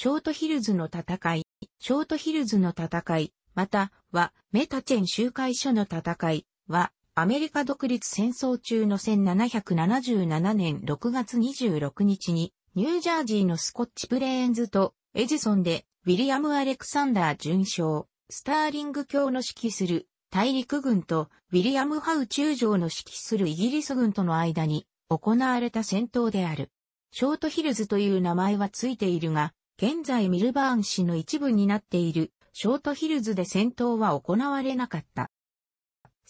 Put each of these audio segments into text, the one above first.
ショートヒルズの戦い、ショートヒルズの戦い、またはメタチェン集会所の戦いは、アメリカ独立戦争中の1777年6月26日に、ニュージャージーのスコッチプレーンズとエジソンで、ウィリアム・アレクサンダー准将、スターリング卿の指揮する大陸軍とウィリアム・ハウ中将の指揮するイギリス軍との間に行われた戦闘である。ショートヒルズという名前はついているが、現在ミルバーン市の一部になっているショートヒルズで戦闘は行われなかった。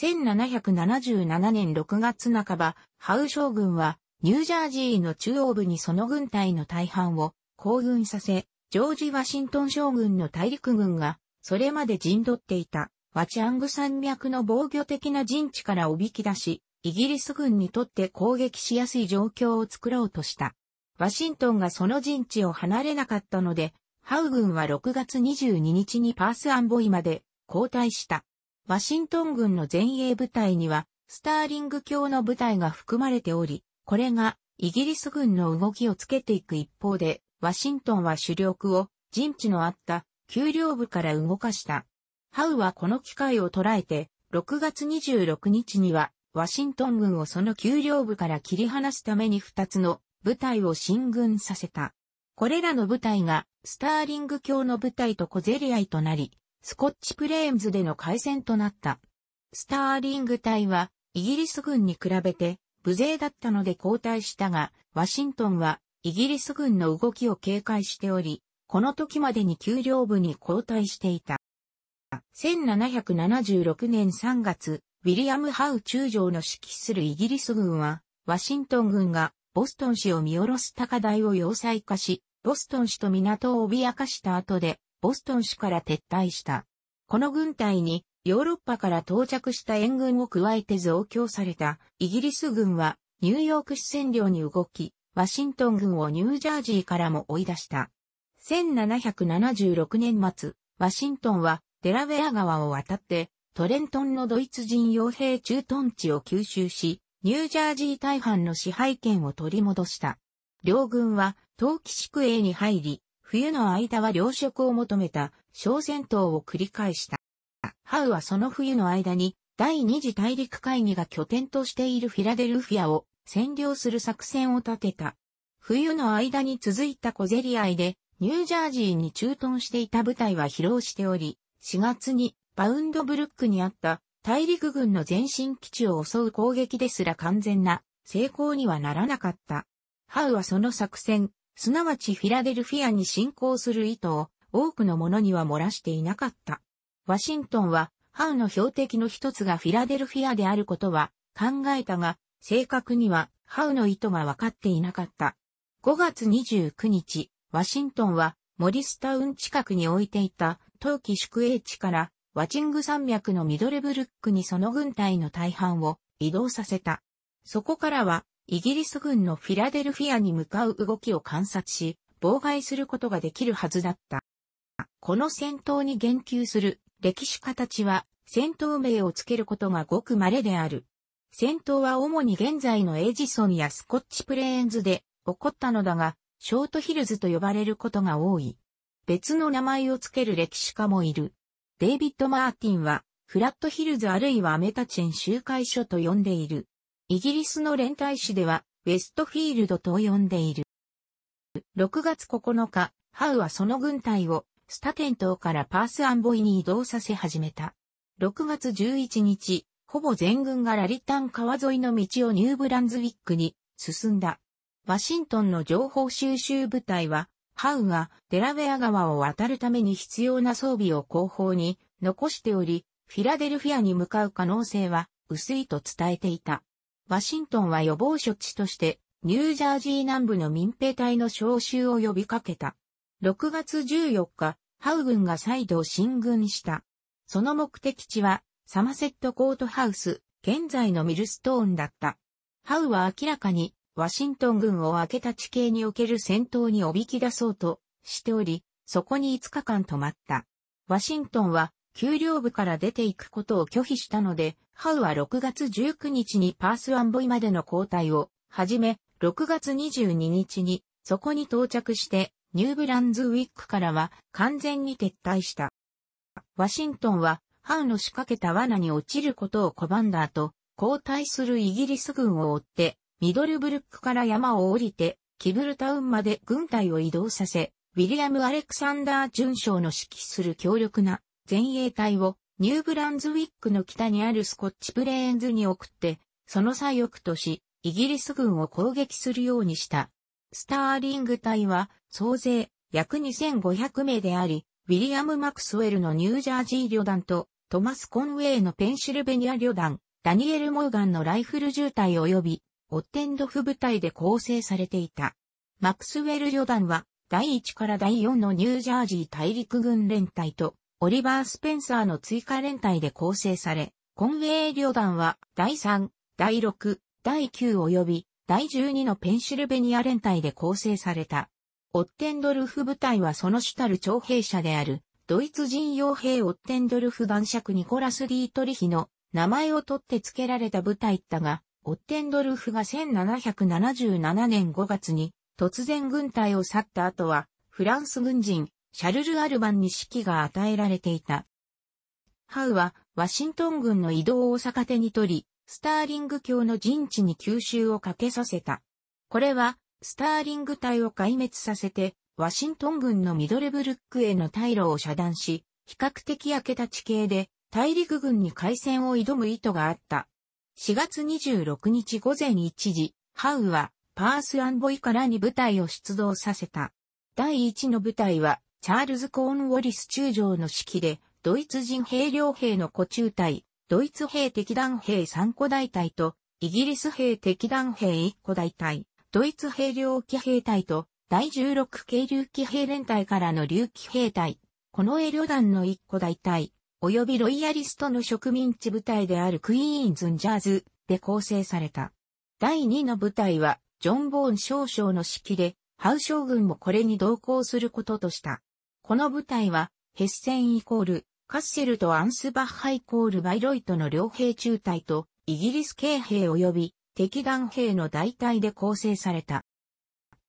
1777年6月半ば、ハウ将軍はニュージャージーの中央部にその軍隊の大半を行軍させ、ジョージ・ワシントン将軍の大陸軍がそれまで陣取っていたワチアング山脈の防御的な陣地からおびき出し、イギリス軍にとって攻撃しやすい状況を作ろうとした。ワシントンがその陣地を離れなかったので、ハウ軍は6月22日にパースアンボイまで後退した。ワシントン軍の前衛部隊には、スターリング教の部隊が含まれており、これがイギリス軍の動きをつけていく一方で、ワシントンは主力を陣地のあった丘陵部から動かした。ハウはこの機会を捉えて、6月26日にはワシントン軍をその丘陵部から切り離すために2つの部隊を進軍させた。これらの部隊がスターリング教の部隊と小競り合いとなり、スコッチプレーンズでの開戦となった。スターリング隊はイギリス軍に比べて無勢だったので交代したが、ワシントンはイギリス軍の動きを警戒しており、この時までに給料部に交代していた。1776年3月、ウィリアム・ハウ中将の指揮するイギリス軍は、ワシントン軍がボストン市を見下ろす高台を要塞化し、ボストン市と港を脅かした後で、ボストン市から撤退した。この軍隊に、ヨーロッパから到着した援軍を加えて増強されたイギリス軍はニューヨーク市占領に動き、ワシントン軍をニュージャージーからも追い出した。1776年末、ワシントンはデラウェア川を渡ってトレントンのドイツ人傭兵駐屯地を吸収し、ニュージャージー大半の支配権を取り戻した。両軍は、冬季宿営に入り、冬の間は糧食を求めた小戦闘を繰り返した。ハウはその冬の間に第二次大陸会議が拠点としているフィラデルフィアを占領する作戦を立てた。冬の間に続いた小競り合いでニュージャージーに駐屯していた部隊は疲労しており、4月にバウンドブルックにあった大陸軍の前進基地を襲う攻撃ですら完全な成功にはならなかった。ハウはその作戦、すなわちフィラデルフィアに侵攻する意図を多くの者には漏らしていなかった。ワシントンはハウの標的の一つがフィラデルフィアであることは考えたが、正確にはハウの意図が分かっていなかった。5月29日、ワシントンはモリスタウン近くに置いていた冬季宿営地からワチング山脈のミドルブルックにその軍隊の大半を移動させた。そこからは、イギリス軍のフィラデルフィアに向かう動きを観察し、妨害することができるはずだった。この戦闘に言及する歴史家たちは戦闘名をつけることがごく稀である。戦闘は主に現在のエジソンやスコッチプレーンズで起こったのだが、ショートヒルズと呼ばれることが多い。別の名前をつける歴史家もいる。デイビッド・マーティンは、フラットヒルズあるいはアメタチェン集会所と呼んでいる。イギリスの連帯誌では、ウェストフィールドと呼んでいる。6月9日、ハウはその軍隊をスタテン島からパースアンボイに移動させ始めた。6月11日、ほぼ全軍がラリタン川沿いの道をニューブランズウィックに進んだ。ワシントンの情報収集部隊はハウがデラウェア川を渡るために必要な装備を後方に残しており、フィラデルフィアに向かう可能性は薄いと伝えていた。ワシントンは予防処置として、ニュージャージー南部の民兵隊の招集を呼びかけた。6月14日、ハウ軍が再度進軍した。その目的地は、サマセットコートハウス、現在のミルストーンだった。ハウは明らかにワシントン軍を明けた地形における戦闘におびき出そうとしており、そこに5日間止まった。ワシントンは、給料部から出ていくことを拒否したので、ハウは6月19日にパースアンボイまでの交代を始め、6月22日にそこに到着して、ニューブランズウィックからは完全に撤退した。ワシントンは、ハウの仕掛けた罠に落ちることを拒んだ後、交代するイギリス軍を追って、ミドルブルックから山を降りて、キブルタウンまで軍隊を移動させ、ウィリアム・アレクサンダー准将の指揮する強力な前衛隊をニューブランズウィックの北にあるスコッチプレーンズに送って、その左翼とし、イギリス軍を攻撃するようにした。スターリング隊は総勢約2500名であり、ウィリアム・マクスウェルのニュージャージー旅団とトマス・コンウェイのペンシルベニア旅団、ダニエル・モーガンのライフル渋滞及びオッテンドフ部隊で構成されていた。マクスウェル旅団は、第1から第4のニュージャージー大陸軍連隊と、オリバー・スペンサーの追加連隊で構成され、コンウェイ旅団は、第3、第6、第9及び、第12のペンシルベニア連隊で構成された。オッテンドルフ部隊はその主たる徴兵者である、ドイツ人傭兵オッテンドルフ男爵ニコラス・リートリヒの名前を取って付けられた部隊だが、オッテンドルフが1777年5月に突然軍隊を去った後は、フランス軍人、シャルル・アルバンに指揮が与えられていた。ハウは、ワシントン軍の移動を逆手に取り、スターリング教の陣地に吸収をかけさせた。これは、スターリング隊を壊滅させて、ワシントン軍のミドルブルックへの退路を遮断し、比較的焼けた地形で、大陸軍に海戦を挑む意図があった。4月26日午前1時、ハウはパースアンボイからに部隊を出動させた。第1の部隊は、チャールズ・コーン・ウォリス中将の指揮で、ドイツ人兵両兵の古中隊、ドイツ兵敵団兵3個大隊と、イギリス兵敵団兵1個大隊、ドイツ兵両騎兵隊と、第16軽流騎兵連隊からの流騎兵隊、この衛旅団の1個大隊、及びロイヤリストの植民地部隊であるクイーンズンジャーズで構成された。第2の部隊は、ジョン・ボーン少将の指揮で、ハウ将軍もこれに同行することとした。この部隊は、ヘッセンイコール、カッセルとアンスバッハイコールバイロイトの両兵中隊と、イギリス系兵及び敵弾兵の大隊で構成された。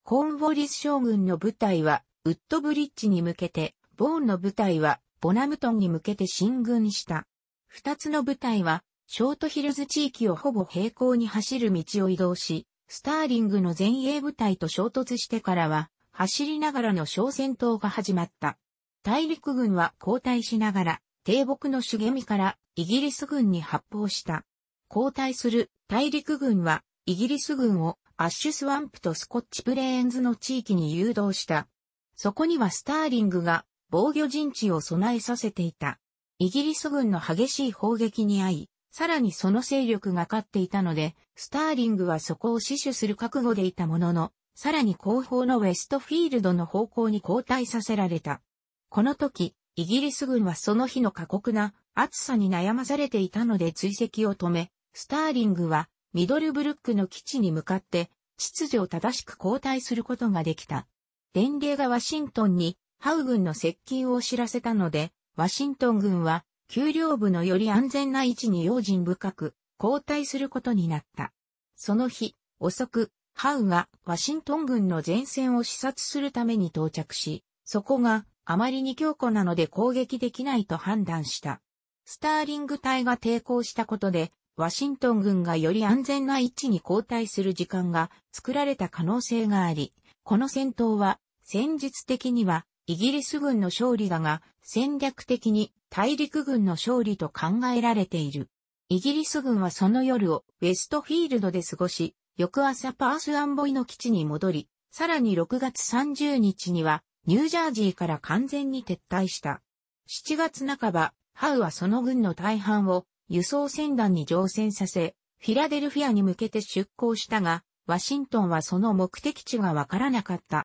コーンウォリス将軍の部隊は、ウッドブリッジに向けて、ボーンの部隊は、ボナムトンに向けて進軍した。二つの部隊は、ショートヒルズ地域をほぼ平行に走る道を移動し、スターリングの前衛部隊と衝突してからは、走りながらの小戦闘が始まった。大陸軍は後退しながら、低木の茂みからイギリス軍に発砲した。後退する大陸軍は、イギリス軍をアッシュスワンプとスコッチプレーンズの地域に誘導した。そこにはスターリングが防御陣地を備えさせていた。イギリス軍の激しい砲撃に遭い、さらにその勢力が勝っていたので、スターリングはそこを死守する覚悟でいたものの、さらに後方のウェストフィールドの方向に後退させられた。この時、イギリス軍はその日の過酷な暑さに悩まされていたので追跡を止め、スターリングはミドルブルックの基地に向かって秩序を正しく後退することができた。伝令がワシントンにハウ軍の接近を知らせたので、ワシントン軍は、丘陵部のより安全な位置に用心深く、交代することになった。その日、遅く、ハウがワシントン軍の前線を視察するために到着し、そこがあまりに強固なので攻撃できないと判断した。スターリング隊が抵抗したことで、ワシントン軍がより安全な位置に交代する時間が作られた可能性があり、この戦闘は戦術的にはイギリス軍の勝利だが、戦略的に大陸軍の勝利と考えられている。イギリス軍はその夜をウェストフィールドで過ごし、翌朝パースアンボイの基地に戻り、さらに6月30日にはニュージャージーから完全に撤退した。7月半ば、ハウはその軍の大半を輸送船団に乗船させ、フィラデルフィアに向けて出港したが、ワシントンはその目的地がわからなかった。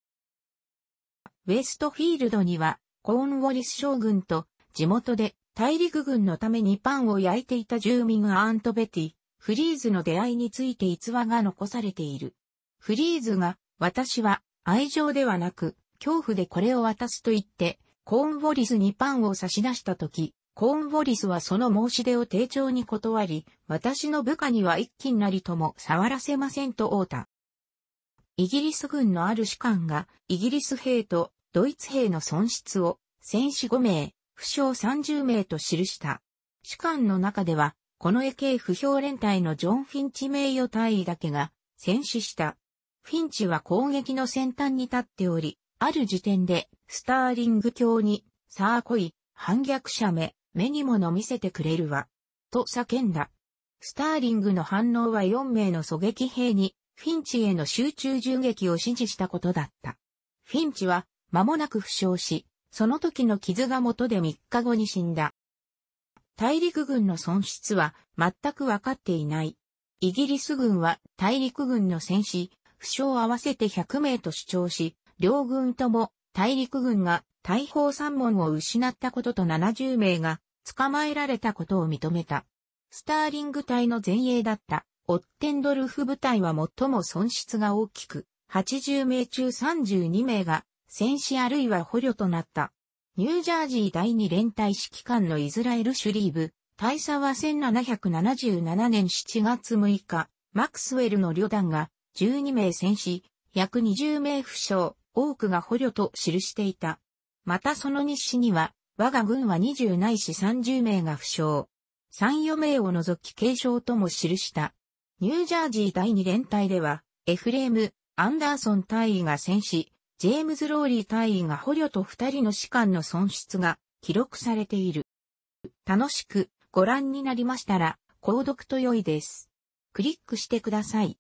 ウェストフィールドには、コーンウォリス将軍と、地元で大陸軍のためにパンを焼いていた住民アントベティ、フリーズの出会いについて逸話が残されている。フリーズが、私は愛情ではなく、恐怖でこれを渡すと言って、コーンウォリスにパンを差し出したとき、コーンウォリスはその申し出を丁重に断り、私の部下には一気になりとも触らせませんと応た。イギリス軍のある士官がイギリス兵とドイツ兵の損失を、戦死5名、負傷30名と記した。主官の中では、この AK 不評連隊のジョン・フィンチ名誉隊員だけが、戦死した。フィンチは攻撃の先端に立っており、ある時点で、スターリング教に、さあ来い、反逆者め、目にもの見せてくれるわ。と叫んだ。スターリングの反応は4名の狙撃兵に、フィンチへの集中銃撃を指示したことだった。フィンチは、間もなく負傷し、その時の傷が元で3日後に死んだ。大陸軍の損失は全く分かっていない。イギリス軍は大陸軍の戦死、負傷合わせて100名と主張し、両軍とも大陸軍が大砲三門を失ったことと70名が捕まえられたことを認めた。スターリング隊の前衛だったオッテンドルフ部隊は最も損失が大きく、80名中32名が戦死あるいは捕虜となった。ニュージャージー第二連隊指揮官のイスラエル・シュリーブ、大佐は1777年7月6日、マクスウェルの旅団が12名戦死、約20名負傷、多くが捕虜と記していた。またその日誌には、我が軍は20ないし30名が負傷。3、4名を除き軽傷とも記した。ニュージャージー第二連隊では、エフレーム・アンダーソン大尉が戦死、ジェームズ・ローリー大員が捕虜と二人の士官の損失が記録されている。楽しくご覧になりましたら、購読と良いです。クリックしてください。